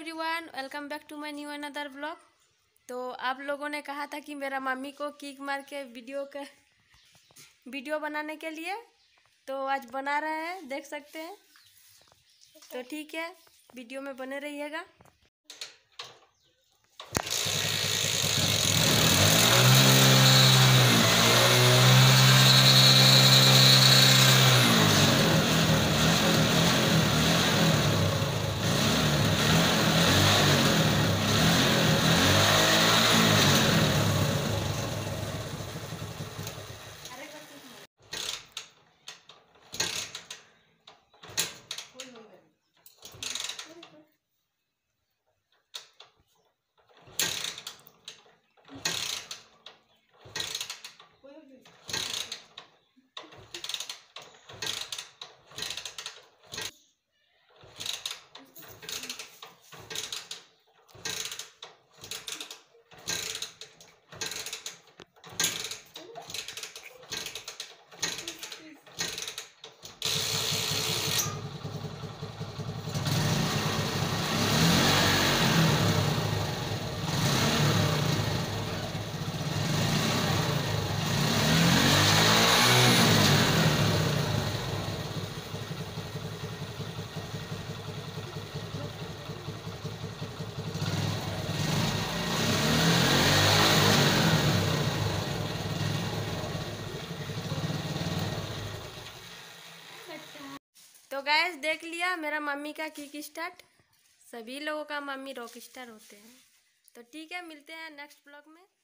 everyone welcome back to my new another blog तो आप लोगों ने कहा था कि मेरा मम्मी को किक मार के वीडियो का वीडियो बनाने के लिए तो आज बना रहे हैं देख सकते हैं तो ठीक है वीडियो में बने रहिएगा तो गैस देख लिया मेरा मम्मी का किक स्टार्ट सभी लोगों का मम्मी रॉक स्टार होते हैं तो ठीक है मिलते हैं नेक्स्ट ब्लॉग में